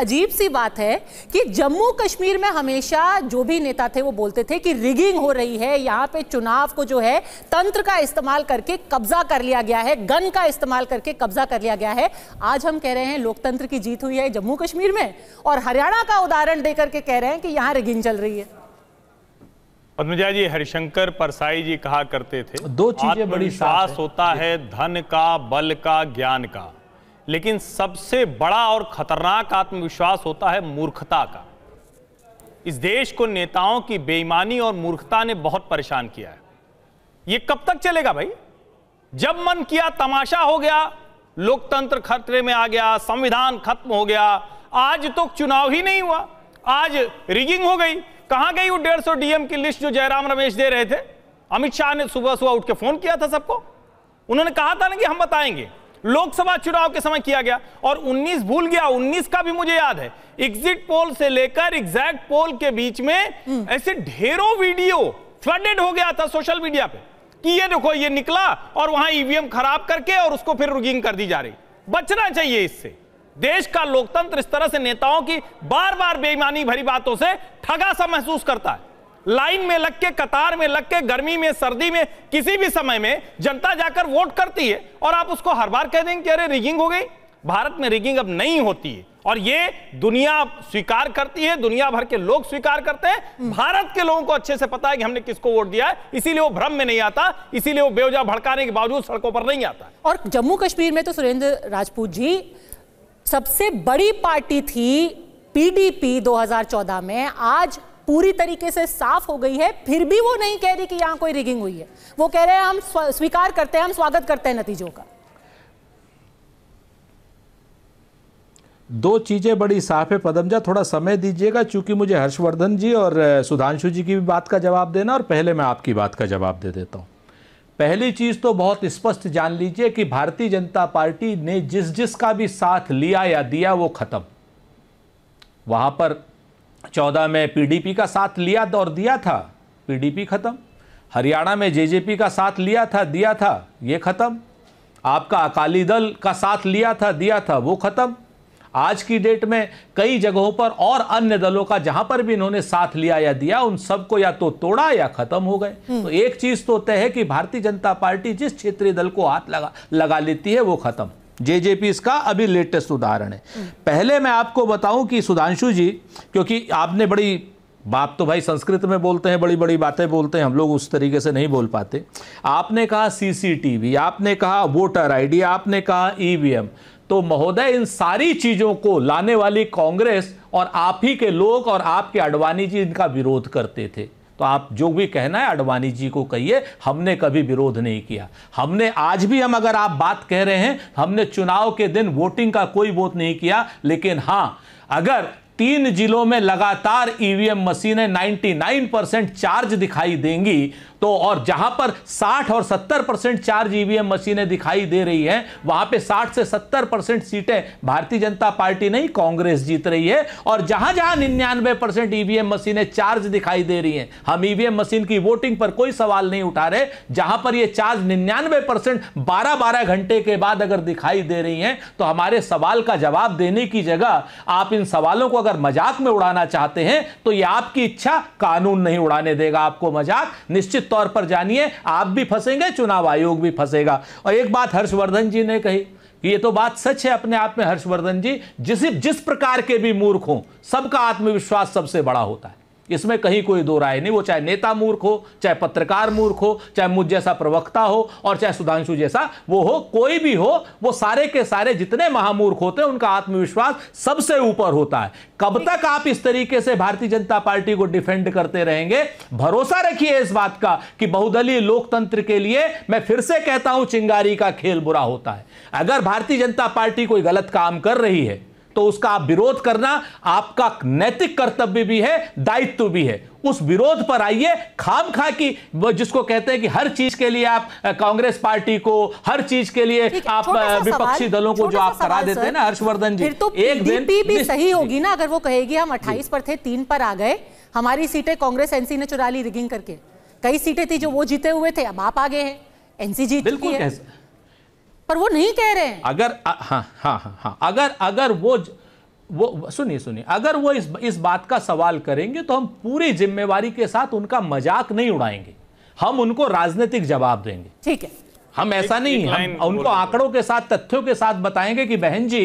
अजीब सी बात है कि जम्मू कश्मीर में हमेशा जो भी नेता थे वो बोलते थे कि रिगिंग हो रही है यहाँ पे चुनाव को जो है तंत्र का इस्तेमाल करके कब्जा कर लिया गया है गन का इस्तेमाल करके कब्जा कर लिया गया है आज हम कह रहे हैं लोकतंत्र की जीत हुई है जम्मू कश्मीर में और हरियाणा का उदाहरण देकर के कह रहे हैं कि यहाँ रिगिंग चल रही है पद्मजा जी हरिशंकर परसाई जी कहा करते थे दो चीजें बड़ी सास होता है धन का बल का ज्ञान का लेकिन सबसे बड़ा और खतरनाक आत्मविश्वास होता है मूर्खता का इस देश को नेताओं की बेईमानी और मूर्खता ने बहुत परेशान किया है यह कब तक चलेगा भाई जब मन किया तमाशा हो गया लोकतंत्र खतरे में आ गया संविधान खत्म हो गया आज तो चुनाव ही नहीं हुआ आज रिगिंग हो गई कहां गई वो डेढ़ सौ डीएम की लिस्ट जो जयराम रमेश दे रहे थे अमित शाह ने सुबह सुबह उठ के फोन किया था सबको उन्होंने कहा था ना कि हम बताएंगे लोकसभा चुनाव के समय किया गया और 19 भूल गया 19 का भी मुझे याद है एग्जिट पोल से लेकर एग्जैक्ट पोल के बीच में हम्म। ऐसे ढेरों वीडियो फ्लडेड हो गया था सोशल मीडिया पे कि ये देखो ये निकला और वहां ईवीएम e खराब करके और उसको फिर रुगिंग कर दी जा रही बचना चाहिए इससे देश का लोकतंत्र इस तरह से नेताओं की बार बार बेईमानी भरी बातों से ठगा सा महसूस करता है लाइन में लग के कतार में लग के गर्मी में सर्दी में किसी भी समय में जनता जाकर वोट करती है और आप उसको हर बार कह देंगे अरे रिगिंग हो गई भारत में रिगिंग अब नहीं होती है और ये दुनिया स्वीकार करती है दुनिया भर के लोग स्वीकार करते हैं भारत के लोगों को अच्छे से पता है कि हमने किसको वोट दिया है इसीलिए वो भ्रम में नहीं आता इसीलिए वो बेवजह भड़काने के बावजूद सड़कों पर नहीं आता और जम्मू कश्मीर में तो सुरेंद्र राजपूत जी सबसे बड़ी पार्टी थी पीडीपी 2014 में आज पूरी तरीके से साफ हो गई है फिर भी वो नहीं कह रही कि यहाँ कोई रिगिंग हुई है वो कह रहे हैं हम स्वीकार करते हैं हम स्वागत करते हैं नतीजों का दो चीज़ें बड़ी साफ है पदमजा थोड़ा समय दीजिएगा क्योंकि मुझे हर्षवर्धन जी और सुधांशु जी की भी बात का जवाब देना और पहले मैं आपकी बात का जवाब दे देता हूं पहली चीज़ तो बहुत स्पष्ट जान लीजिए कि भारतीय जनता पार्टी ने जिस जिस का भी साथ लिया या दिया वो ख़त्म वहां पर चौदह में पीडीपी का साथ लिया और दिया था पीडीपी ख़त्म हरियाणा में जेजेपी का साथ लिया था दिया था ये ख़त्म आपका अकाली दल का साथ लिया था दिया था वो ख़त्म आज की डेट में कई जगहों पर और अन्य दलों का जहां पर भी इन्होंने साथ लिया या दिया उन सबको या तो तोड़ा या खत्म हो गए हम्म। तो एक चीज तो तय है कि भारतीय जनता पार्टी जिस क्षेत्रीय दल को हाथ लगा लगा लेती है वो खत्म जेजेपी इसका अभी लेटेस्ट उदाहरण है पहले मैं आपको बताऊं कि सुधांशु जी क्योंकि आपने बड़ी बाप तो भाई संस्कृत में बोलते हैं बड़ी बड़ी बातें बोलते हैं हम लोग उस तरीके से नहीं बोल पाते आपने कहा सीसीटीवी आपने कहा वोटर आईडी आपने कहा ईवीएम तो महोदय इन सारी चीज़ों को लाने वाली कांग्रेस और आप ही के लोग और आपके अडवाणी जी इनका विरोध करते थे तो आप जो भी कहना है अडवाणी जी को कहिए हमने कभी विरोध नहीं किया हमने आज भी हम अगर आप बात कह रहे हैं हमने चुनाव के दिन वोटिंग का कोई वोट नहीं किया लेकिन हाँ अगर तीन जिलों में लगातार ईवीएम e मशीनें 99 परसेंट चार्ज दिखाई देंगी तो और जहां पर 60 और 70 परसेंट चार्ज ईवीएम मशीनें दिखाई दे रही हैं वहां पे 60 से 70 परसेंट सीटें भारतीय जनता पार्टी नहीं कांग्रेस जीत रही है और जहां जहां निन्यानवे परसेंट ईवीएम मशीनें चार्ज दिखाई दे रही हैं हम ईवीएम मशीन की वोटिंग पर कोई सवाल नहीं उठा रहे जहां पर यह चार्ज निन्यानवे परसेंट बारह बारह घंटे के बाद अगर दिखाई दे रही है तो हमारे सवाल का जवाब देने की जगह आप इन सवालों को अगर मजाक में उड़ाना चाहते हैं तो यह आपकी इच्छा कानून नहीं उड़ाने देगा आपको मजाक निश्चित तौर पर जानिए आप भी फंसेंगे चुनाव आयोग भी फंसेगा और एक बात हर्षवर्धन जी ने कही ये तो बात सच है अपने आप में हर्षवर्धन जी जिस जिस प्रकार के भी मूर्ख हों सबका आत्मविश्वास सबसे बड़ा होता है इसमें कहीं कोई दो राय नहीं वो चाहे नेता मूर्ख हो चाहे पत्रकार मूर्ख हो चाहे मुझ जैसा प्रवक्ता हो और चाहे सुधांशु जैसा वो हो कोई भी हो वो सारे के सारे जितने महामूर्ख होते हैं उनका आत्मविश्वास सबसे ऊपर होता है कब तक आप इस तरीके से भारतीय जनता पार्टी को डिफेंड करते रहेंगे भरोसा रखिए इस बात का कि बहुदलीय लोकतंत्र के लिए मैं फिर से कहता हूं चिंगारी का खेल बुरा होता है अगर भारतीय जनता पार्टी कोई गलत काम कर रही है तो उसका आप विरोध करना आपका नैतिक कर्तव्य भी है दायित्व भी है उस विरोध पर आइए खाम खा की जिसको कहते हैं कि हर चीज के लिए आप कांग्रेस पार्टी को हर चीज के लिए आप विपक्षी दलों को जो आप करा देते हैं ना हर्षवर्धन जी तो एक दिन भी सही होगी ना अगर वो कहेगी हम अट्ठाईस पर थे तीन पर आ गए हमारी सीटें कांग्रेस एनसी ने चुरा ली रिगिंग करके कई सीटें थी जो वो जीते हुए थे अब आप आगे हैं एनसी जीत बिल्कुल पर वो नहीं कह रहे हैं अगर हाँ हाँ हाँ हा, अगर अगर वो वो सुनिए सुनिए अगर वो इस इस बात का सवाल करेंगे तो हम पूरी जिम्मेवारी के साथ उनका मजाक नहीं उड़ाएंगे हम उनको राजनीतिक जवाब देंगे ठीक है हम ऐसा एक, नहीं एक हम उनको आंकड़ों के साथ तथ्यों के साथ बताएंगे कि बहन जी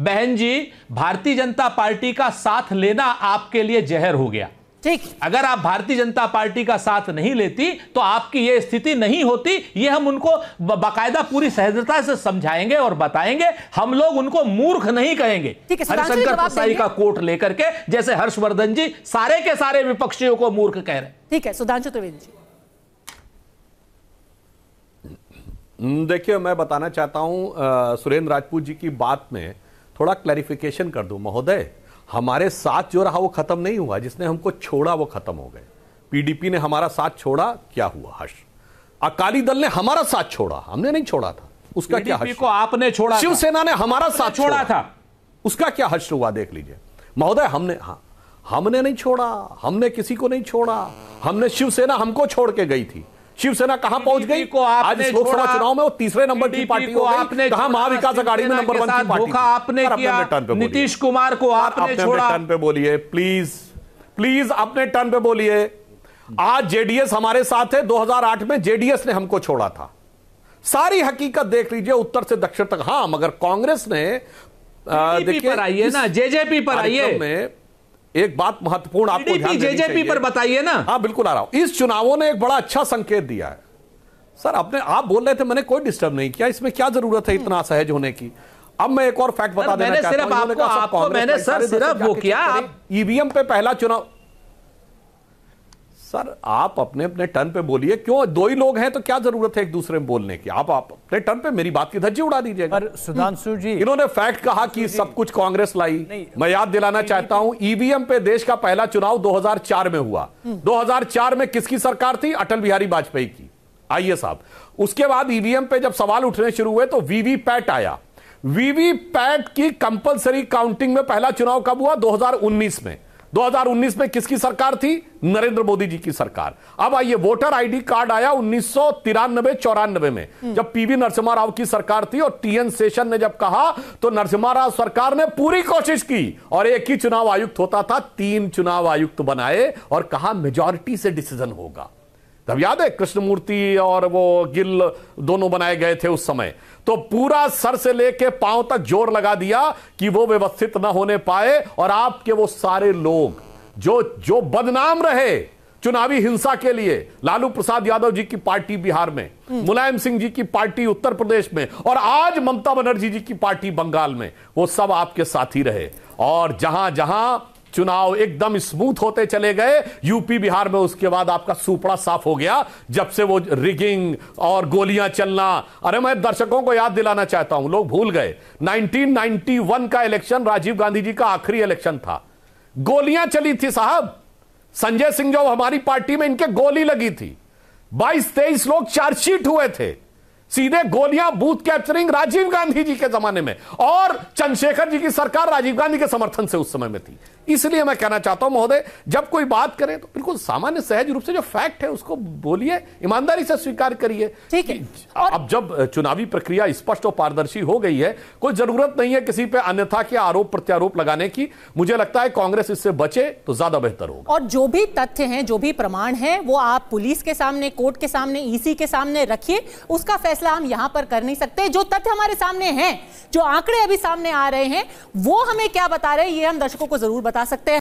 बहन जी भारतीय जनता पार्टी का साथ लेना आपके लिए जहर हो गया ठीक अगर आप भारतीय जनता पार्टी का साथ नहीं लेती तो आपकी यह स्थिति नहीं होती ये हम उनको बाकायदा पूरी सहजता से समझाएंगे और बताएंगे हम लोग उनको मूर्ख नहीं कहेंगे हरिशंकर प्रसाई का कोट लेकर के जैसे हर्षवर्धन जी सारे के सारे विपक्षियों को मूर्ख कह रहे ठीक है सुधांशु त्रिवेदी जी हम्म, देखिए मैं बताना चाहता हूं सुरेंद्र राजपूत जी की बात में थोड़ा क्लैरिफिकेशन कर दूं महोदय हमारे साथ जो रहा वो खत्म नहीं हुआ जिसने हमको छोड़ा वो खत्म हो गए पीडीपी ने हमारा साथ छोड़ा क्या हुआ हर्ष अकाली दल ने हमारा साथ छोड़ा हमने नहीं छोड़ा था उसका क्या हर्ष को आपने छोड़ा शिवसेना ने हमारा साथ छोड़ा, था उसका क्या हर्ष हुआ देख लीजिए महोदय हमने हाँ हमने नहीं छोड़ा हमने किसी को नहीं छोड़ा हमने शिवसेना हमको छोड़ के गई थी शिवसेना कहां पहुंच गई को आप आज लोकसभा चुनाव में वो तीसरे नंबर की पार्टी को आपने कहा महाविकास अघाड़ी में नंबर वन की पार्टी आपने किया नीतीश कुमार को आपने छोड़ा टर्न पे बोलिए प्लीज प्लीज अपने टर्न पे बोलिए आज जेडीएस हमारे साथ है 2008 में जेडीएस ने हमको छोड़ा था सारी हकीकत देख लीजिए उत्तर से दक्षिण तक हां मगर कांग्रेस ने देखिए पर आइए ना जेजेपी पर आइए एक बात महत्वपूर्ण आपको जेजेपी पर बताइए ना हाँ बिल्कुल आ रहा हूं इस चुनावों ने एक बड़ा अच्छा संकेत दिया है सर आपने आप बोल रहे थे मैंने कोई डिस्टर्ब नहीं किया इसमें क्या जरूरत है इतना असहज होने की अब मैं एक और फैक्ट बता देना मैंने सिर्फ आपको मैंने सर सिर्फ वो किया ईवीएम e पे पहला चुनाव सर आप अपने अपने टर्न पे बोलिए क्यों दो ही लोग हैं तो क्या जरूरत है एक दूसरे में बोलने की आप आप अपने टर्न पे मेरी बात की धज्जी उड़ा दीजिए पर सुधांशु हम्म। जी इन्होंने फैक्ट कहा कि सब कुछ कांग्रेस लाई मैं याद दिलाना चाहता हूं ईवीएम e पे देश का पहला चुनाव 2004 में हुआ 2004 हम्म। में किसकी सरकार थी अटल बिहारी वाजपेयी की आइए साहब उसके बाद ईवीएम e पे जब सवाल उठने शुरू हुए तो वीवीपैट आया वीवीपैट की कंपल्सरी काउंटिंग में पहला चुनाव कब हुआ दो में 2019 में किसकी सरकार थी नरेंद्र मोदी जी की सरकार अब आइए वोटर आईडी कार्ड आया उन्नीस सौ तिरानबे चौरानबे में हम्म। जब पीवी नरसिम्हा राव की सरकार थी और टीएन सेशन ने जब कहा तो नरसिम्हा राव सरकार ने पूरी कोशिश की और एक ही चुनाव आयुक्त होता था तीन चुनाव आयुक्त बनाए और कहा मेजोरिटी से डिसीजन होगा तब याद है कृष्णमूर्ति और वो गिल दोनों बनाए गए थे उस समय तो पूरा सर से लेके पांव तक जोर लगा दिया कि वो व्यवस्थित ना होने पाए और आपके वो सारे लोग जो जो बदनाम रहे चुनावी हिंसा के लिए लालू प्रसाद यादव जी की पार्टी बिहार में मुलायम सिंह जी की पार्टी उत्तर प्रदेश में और आज ममता बनर्जी जी की पार्टी बंगाल में वो सब आपके साथी रहे और जहां जहां चुनाव एकदम स्मूथ होते चले गए यूपी बिहार में उसके बाद आपका सुपड़ा साफ हो गया जब से वो रिगिंग और गोलियां चलना अरे मैं दर्शकों को याद दिलाना चाहता हूं लोग भूल गए 1991 का इलेक्शन राजीव गांधी जी का आखिरी इलेक्शन था गोलियां चली थी साहब संजय सिंह जो हमारी पार्टी में इनके गोली लगी थी बाईस तेईस लोग चार्जशीट हुए थे सीधे गोलियां बूथ कैप्चरिंग राजीव गांधी जी के जमाने में और चंद्रशेखर जी की सरकार राजीव गांधी के समर्थन से उस समय में थी इसलिए मैं कहना चाहता हूं महोदय जब कोई बात करें तो बिल्कुल सामान्य सहज रूप से जो फैक्ट है उसको बोलिए ईमानदारी से स्वीकार करिए ठीक है और... अब जब चुनावी प्रक्रिया स्पष्ट और पारदर्शी हो गई है कोई जरूरत नहीं है किसी पर अन्यथा के आरोप प्रत्यारोप लगाने की मुझे लगता है कांग्रेस इससे बचे तो ज्यादा बेहतर होगा और जो भी तथ्य है जो भी प्रमाण है वो आप पुलिस के सामने कोर्ट के सामने ईसी के सामने रखिए उसका फैसला फैसला हम यहां पर कर नहीं सकते जो तथ्य हमारे सामने हैं जो आंकड़े अभी सामने आ रहे हैं वो हमें क्या बता रहे हैं ये हम दर्शकों को जरूर बता सकते हैं